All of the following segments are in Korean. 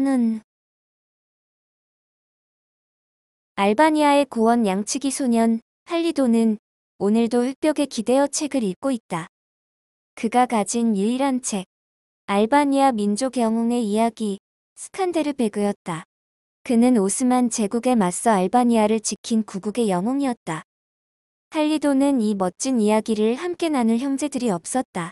나는 알바니아의 고원 양치기 소년 할리도는 오늘도 흙벽에 기대어 책을 읽고 있다. 그가 가진 유일한 책 알바니아 민족 영웅의 이야기 스칸데르베그였다. 그는 오스만 제국에 맞서 알바니아를 지킨 구국의 영웅이었다. 할리도는 이 멋진 이야기를 함께 나눌 형제들이 없었다.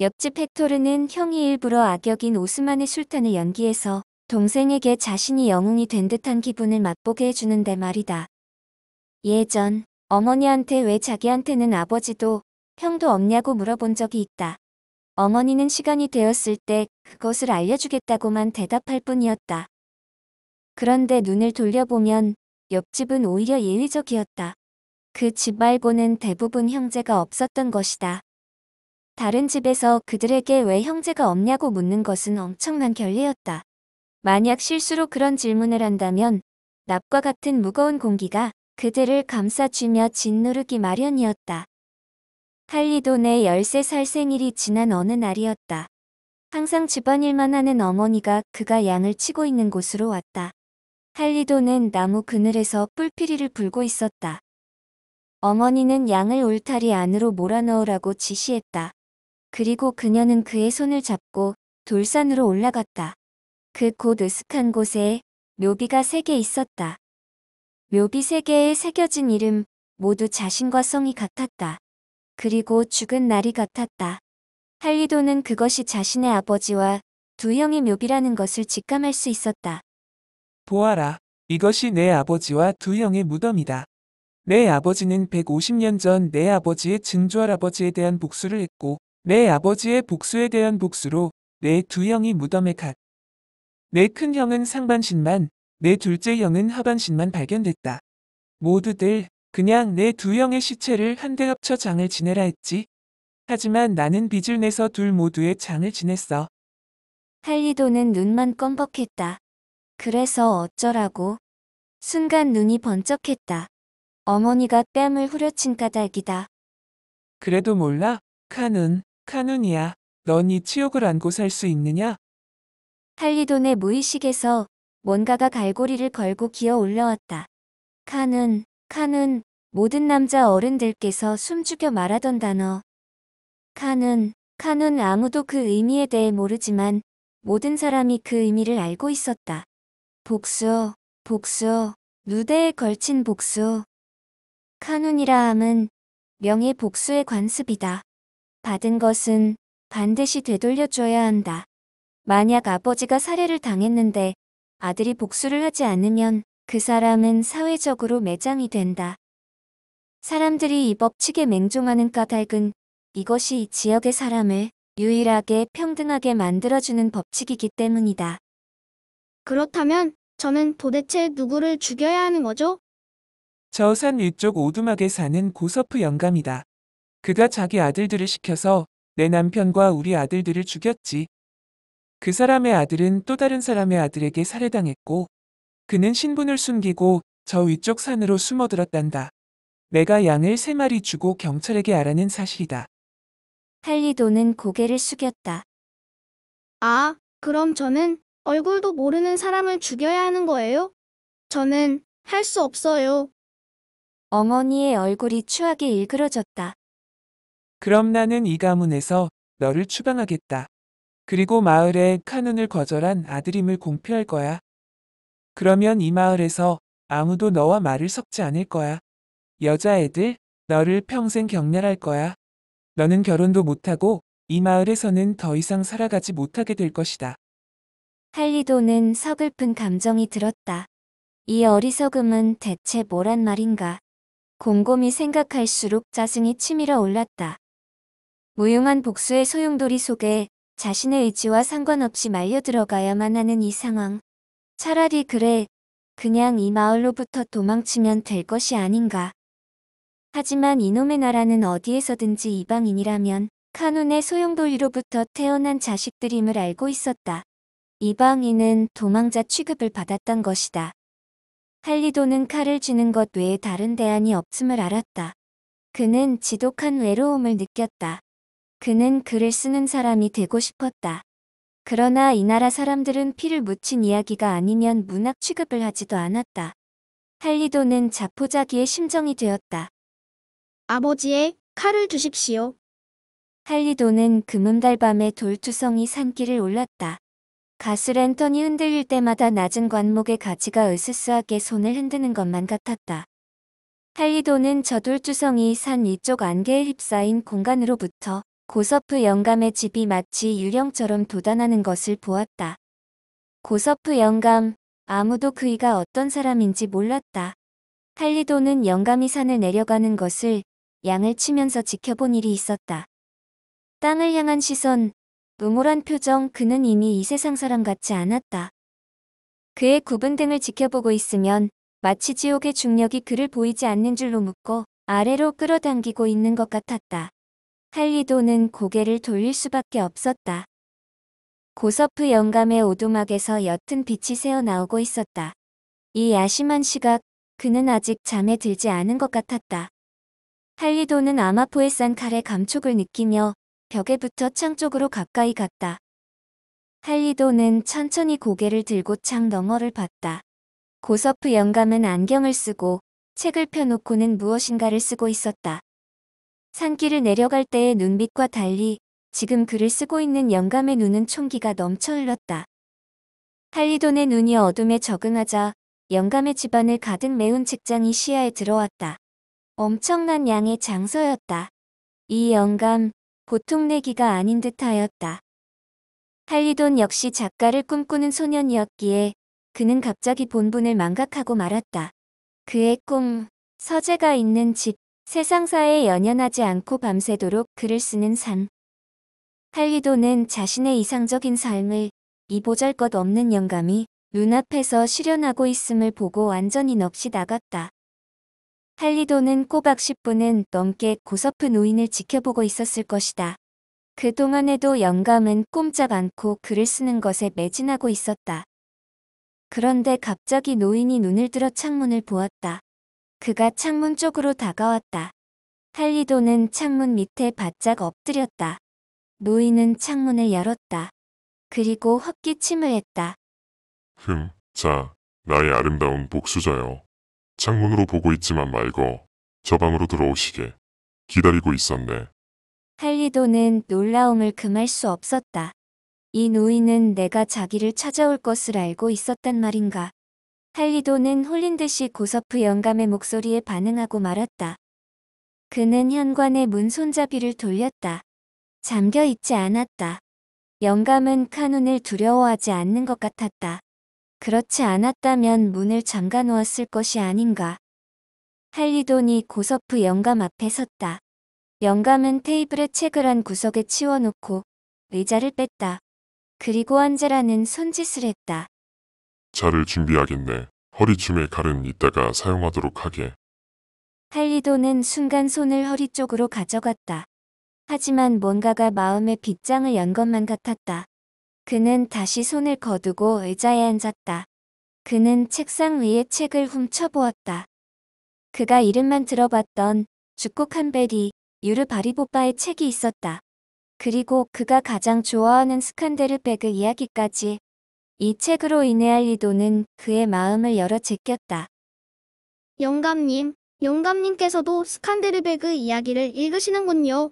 옆집 헥토르는 형이 일부러 악역인 오스만의 술탄을 연기해서 동생에게 자신이 영웅이 된 듯한 기분을 맛보게 해주는데 말이다. 예전 어머니한테 왜 자기한테는 아버지도 형도 없냐고 물어본 적이 있다. 어머니는 시간이 되었을 때 그것을 알려주겠다고만 대답할 뿐이었다. 그런데 눈을 돌려보면 옆집은 오히려 예의적이었다그 집 말고는 대부분 형제가 없었던 것이다. 다른 집에서 그들에게 왜 형제가 없냐고 묻는 것은 엄청난 결례였다. 만약 실수로 그런 질문을 한다면 납과 같은 무거운 공기가 그들을 감싸쥐며 짓누르기 마련이었다. 할리돈의 13살 생일이 지난 어느 날이었다. 항상 집안일만 하는 어머니가 그가 양을 치고 있는 곳으로 왔다. 할리도는 나무 그늘에서 뿔피리를 불고 있었다. 어머니는 양을 울타리 안으로 몰아넣으라고 지시했다. 그리고 그녀는 그의 손을 잡고 돌산으로 올라갔다. 그 곧 으슥한 곳에 묘비가 세 개 있었다. 묘비 세 개에 새겨진 이름 모두 자신과 성이 같았다. 그리고 죽은 날이 같았다. 할리도는 그것이 자신의 아버지와 두 형의 묘비라는 것을 직감할 수 있었다. 보아라, 이것이 내 아버지와 두 형의 무덤이다. 내 아버지는 150년 전 내 아버지의 증조할아버지에 대한 복수를 했고 내 아버지의 복수에 대한 복수로 내 두 형이 무덤에 갔. 내큰 형은 상반신만, 내 둘째 형은 하반신만 발견됐다. 모두들 그냥 내 두 형의 시체를 한데 합쳐 장을 지내라 했지. 하지만 나는 빚을 내서 둘 모두의 장을 지냈어. 할리도는 눈만 껌벅했다. 그래서 어쩌라고. 순간 눈이 번쩍했다. 어머니가 뺨을 후려친 까닭이다. 그래도 몰라, 칸은. 카눈이야, 넌 이 치욕을 안고 살 수 있느냐? 할리돈의 무의식에서 뭔가가 갈고리를 걸고 기어 올라왔다. 카눈, 카눈, 모든 남자 어른들께서 숨죽여 말하던 단어. 카눈, 카눈 아무도 그 의미에 대해 모르지만 모든 사람이 그 의미를 알고 있었다. 복수, 복수, 누대에 걸친 복수. 카눈이라 함은 명예 복수의 관습이다. 받은 것은 반드시 되돌려줘야 한다. 만약 아버지가 살해를 당했는데 아들이 복수를 하지 않으면 그 사람은 사회적으로 매장이 된다. 사람들이 이 법칙에 맹종하는 까닭은 이것이 이 지역의 사람을 유일하게 평등하게 만들어주는 법칙이기 때문이다. 그렇다면 저는 도대체 누구를 죽여야 하는 거죠? 저산 위쪽 오두막에 사는 고서프 영감이다. 그가 자기 아들들을 시켜서 내 남편과 우리 아들들을 죽였지. 그 사람의 아들은 또 다른 사람의 아들에게 살해당했고 그는 신분을 숨기고 저 위쪽 산으로 숨어들었단다. 내가 양을 세 마리 주고 경찰에게 알아낸 사실이다. 할리도는 고개를 숙였다. 아, 그럼 저는 얼굴도 모르는 사람을 죽여야 하는 거예요? 저는 할 수 없어요. 어머니의 얼굴이 추하게 일그러졌다. 그럼 나는 이 가문에서 너를 추방하겠다. 그리고 마을에 카눈을 거절한 아들임을 공표할 거야. 그러면 이 마을에서 아무도 너와 말을 섞지 않을 거야. 여자애들, 너를 평생 격렬할 거야. 너는 결혼도 못하고 이 마을에서는 더 이상 살아가지 못하게 될 것이다. 할리도는 서글픈 감정이 들었다. 이 어리석음은 대체 뭐란 말인가. 곰곰이 생각할수록 짜증이 치밀어 올랐다. 무용한 복수의 소용돌이 속에 자신의 의지와 상관없이 말려 들어가야만 하는 이 상황. 차라리 그래, 그냥 이 마을로부터 도망치면 될 것이 아닌가. 하지만 이놈의 나라는 어디에서든지 이방인이라면 카눈의 소용돌이로부터 태어난 자식들임을 알고 있었다. 이방인은 도망자 취급을 받았던 것이다. 할리도는 칼을 쥐는 것 외에 다른 대안이 없음을 알았다. 그는 지독한 외로움을 느꼈다. 그는 글을 쓰는 사람이 되고 싶었다. 그러나 이 나라 사람들은 피를 묻힌 이야기가 아니면 문학 취급을 하지도 않았다. 할리도는 자포자기의 심정이 되었다. 아버지의 칼을 주십시오. 할리도는 금음달밤에 돌투성이 산길을 올랐다. 가스 랜턴이 흔들릴 때마다 낮은 관목의 가지가 으스스하게 손을 흔드는 것만 같았다. 할리도는 저 돌투성이 산 이쪽 안개에 휩싸인 공간으로부터 고서프 영감의 집이 마치 유령처럼 도단하는 것을 보았다. 고서프 영감, 아무도 그이가 어떤 사람인지 몰랐다. 할리도는 영감이 산을 내려가는 것을 양을 치면서 지켜본 일이 있었다. 땅을 향한 시선, 음울한 표정 그는 이미 이 세상 사람 같지 않았다. 그의 굽은 등을 지켜보고 있으면 마치 지옥의 중력이 그를 보이지 않는 줄로 묶고 아래로 끌어당기고 있는 것 같았다. 할리도는 고개를 돌릴 수밖에 없었다. 고서프 영감의 오두막에서 옅은 빛이 새어나오고 있었다. 이 야심한 시각, 그는 아직 잠에 들지 않은 것 같았다. 할리도는 아마포에 싼 칼의 감촉을 느끼며 벽에 붙어 창 쪽으로 가까이 갔다. 할리도는 천천히 고개를 들고 창 너머를 봤다. 고서프 영감은 안경을 쓰고 책을 펴놓고는 무엇인가를 쓰고 있었다. 산길을 내려갈 때의 눈빛과 달리 지금 글을 쓰고 있는 영감의 눈은 총기가 넘쳐 흘렀다. 할리돈의 눈이 어둠에 적응하자 영감의 집안을 가득 메운 책장이 시야에 들어왔다. 엄청난 양의 장서였다. 이 영감, 보통 내기가 아닌 듯 하였다. 할리돈 역시 작가를 꿈꾸는 소년이었기에 그는 갑자기 본분을 망각하고 말았다. 그의 꿈, 서재가 있는 집, 세상사에 연연하지 않고 밤새도록 글을 쓰는 삶. 할리도는 자신의 이상적인 삶을 이 보잘것 없는 영감이 눈앞에서 실현하고 있음을 보고 완전히 넋이 나갔다. 할리도는 꼬박 10분은 넘게 고서픈 우인을 지켜보고 있었을 것이다. 그동안에도 영감은 꼼짝 않고 글을 쓰는 것에 매진하고 있었다. 그런데 갑자기 노인이 눈을 들어 창문을 보았다. 그가 창문 쪽으로 다가왔다. 할리도는 창문 밑에 바짝 엎드렸다. 노인은 창문을 열었다. 그리고 헛기침을 했다. 흠, 자, 나의 아름다운 복수자여. 창문으로 보고 있지만 말고 저 방으로 들어오시게. 기다리고 있었네. 할리도는 놀라움을 금할 수 없었다. 이 노인은 내가 자기를 찾아올 것을 알고 있었단 말인가. 할리도는 홀린 듯이 고서프 영감의 목소리에 반응하고 말았다. 그는 현관의 문 손잡이를 돌렸다. 잠겨 있지 않았다. 영감은 카눈을 두려워하지 않는 것 같았다. 그렇지 않았다면 문을 잠가 놓았을 것이 아닌가. 할리돈이 고서프 영감 앞에 섰다. 영감은 테이블에 책을 한 구석에 치워놓고 의자를 뺐다. 그리고 앉으라는 손짓을 했다. 자를 준비하겠네. 허리춤에 가은 이따가 사용하도록 하게. 할리도는 순간 손을 허리 쪽으로 가져갔다. 하지만 뭔가가 마음의 빗장을 연 것만 같았다. 그는 다시 손을 거두고 의자에 앉았다. 그는 책상 위에 책을 훔쳐보았다. 그가 이름만 들어봤던 주코 칸베리, 유르 바리보바의 책이 있었다. 그리고 그가 가장 좋아하는 스칸데르베그 이야기까지 이 책으로 인해 알리도는 그의 마음을 열어 제꼈다. 영감님, 영감님께서도 스칸데르베그 이야기를 읽으시는군요.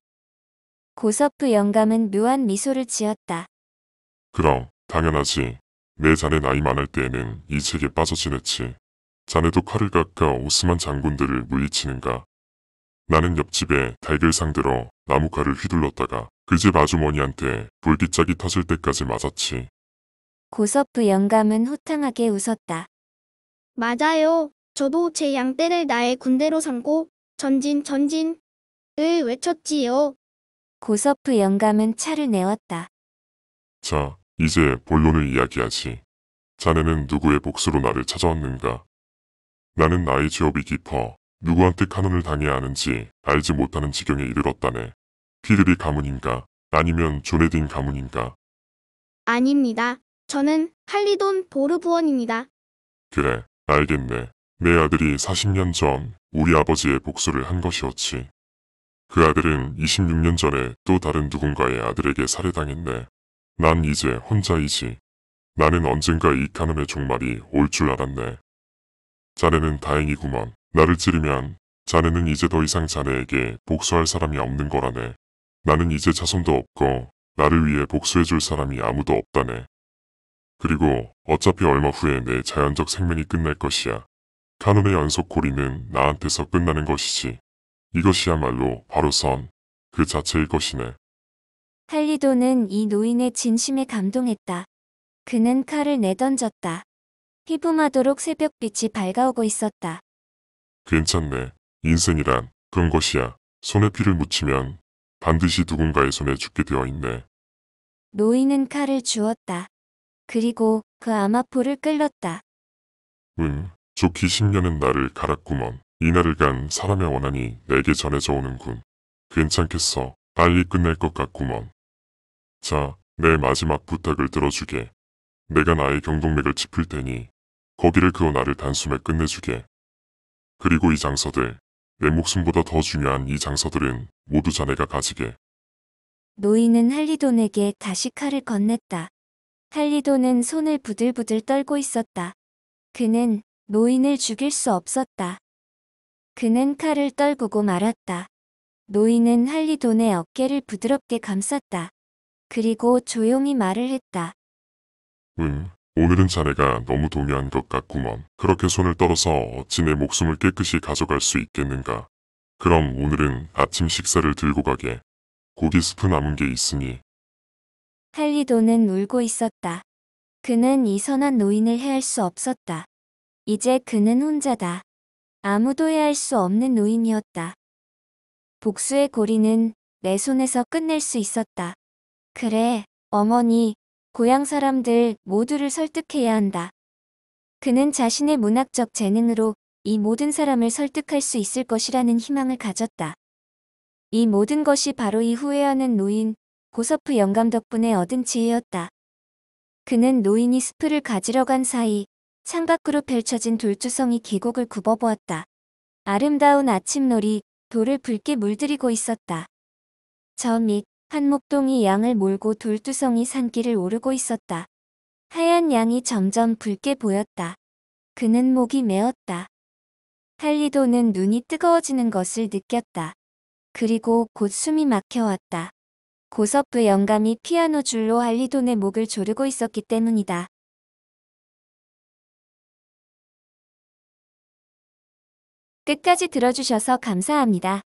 고서프 영감은 묘한 미소를 지었다. 그럼 당연하지. 내 자네 나이 많을 때에는 이 책에 빠져 지냈지. 자네도 칼을 깎아 오스만 장군들을 물리치는가. 나는 옆집에 닭을 상대로 나무칼을 휘둘렀다가 그 집 아주머니한테 돌기짝이 터질 때까지 맞았지. 고서프 영감은 호탕하게 웃었다. 맞아요. 저도 제 양떼를 나의 군대로 삼고 전진 전진을 외쳤지요. 고서프 영감은 차를 내었다. 자, 이제 본론을 이야기하지. 자네는 누구의 복수로 나를 찾아왔는가? 나는 나의 지업이 깊어 누구한테 카논을 당해야 하는지 알지 못하는 지경에 이르렀다네. 피드리 가문인가? 아니면 조네딘 가문인가? 아닙니다. 저는 할리돈 보르부원입니다. 그래, 알겠네. 내 아들이 40년 전 우리 아버지의 복수를 한 것이었지. 그 아들은 26년 전에 또 다른 누군가의 아들에게 살해당했네. 난 이제 혼자이지. 나는 언젠가 이 카놈의 종말이 올 줄 알았네. 자네는 다행이구먼. 나를 찌르면 자네는 이제 더 이상 자네에게 복수할 사람이 없는 거라네. 나는 이제 자손도 없고 나를 위해 복수해줄 사람이 아무도 없다네. 그리고 어차피 얼마 후에 내 자연적 생명이 끝날 것이야. 카눈의 연속 고리는 나한테서 끝나는 것이지. 이것이야말로 바로 선그 자체일 것이네. 할리도는 이 노인의 진심에 감동했다. 그는 칼을 내던졌다. 피부마도록 새벽빛이 밝아오고 있었다. 괜찮네. 인생이란 그런 것이야. 손에 피를 묻히면 반드시 누군가의 손에 죽게 되어 있네. 노인은 칼을 주었다. 그리고 그 아마포를 끌렀다. 응, 저 귀신녀는 나를 갈았구먼. 이날을 간 사람의 원한이 내게 전해져 오는군. 괜찮겠어. 빨리 끝낼 것 같구먼. 자, 내 마지막 부탁을 들어주게. 내가 나의 경동맥을 짚을 테니 거기를 그어 나를 단숨에 끝내주게. 그리고 이 장서들, 내 목숨보다 더 중요한 이 장서들은 모두 자네가 가지게. 노인은 할리돈에게 다시 칼을 건넸다. 할리도는 손을 부들부들 떨고 있었다. 그는 노인을 죽일 수 없었다. 그는 칼을 떨구고 말았다. 노인은 할리돈의 어깨를 부드럽게 감쌌다. 그리고 조용히 말을 했다. 응, 오늘은 자네가 너무 동요한 것 같구먼. 그렇게 손을 떨어서 어찌 내 목숨을 깨끗이 가져갈 수 있겠는가. 그럼 오늘은 아침 식사를 들고 가게. 고기 스프 남은 게 있으니 할리도는 울고 있었다. 그는 이 선한 노인을 해할 수 없었다. 이제 그는 혼자다. 아무도 해할 수 없는 노인이었다. 복수의 고리는 내 손에서 끝낼 수 있었다. 그래, 어머니, 고향 사람들 모두를 설득해야 한다. 그는 자신의 문학적 재능으로 이 모든 사람을 설득할 수 있을 것이라는 희망을 가졌다. 이 모든 것이 바로 이 후회하는 노인, 고서프 영감 덕분에 얻은 지혜였다. 그는 노인이 스프를 가지러 간 사이 창밖으로 펼쳐진 돌주성이 계곡을 굽어보았다. 아름다운 아침놀이 돌을 붉게 물들이고 있었다. 저밑 한목동이 양을 몰고 돌두성이 산길을 오르고 있었다. 하얀 양이 점점 붉게 보였다. 그는 목이 메었다. 할리도는 눈이 뜨거워지는 것을 느꼈다. 그리고 곧 숨이 막혀왔다. 고섭부 영감이 피아노 줄로 할리돈의 목을 조르고 있었기 때문이다. 끝까지 들어주셔서 감사합니다.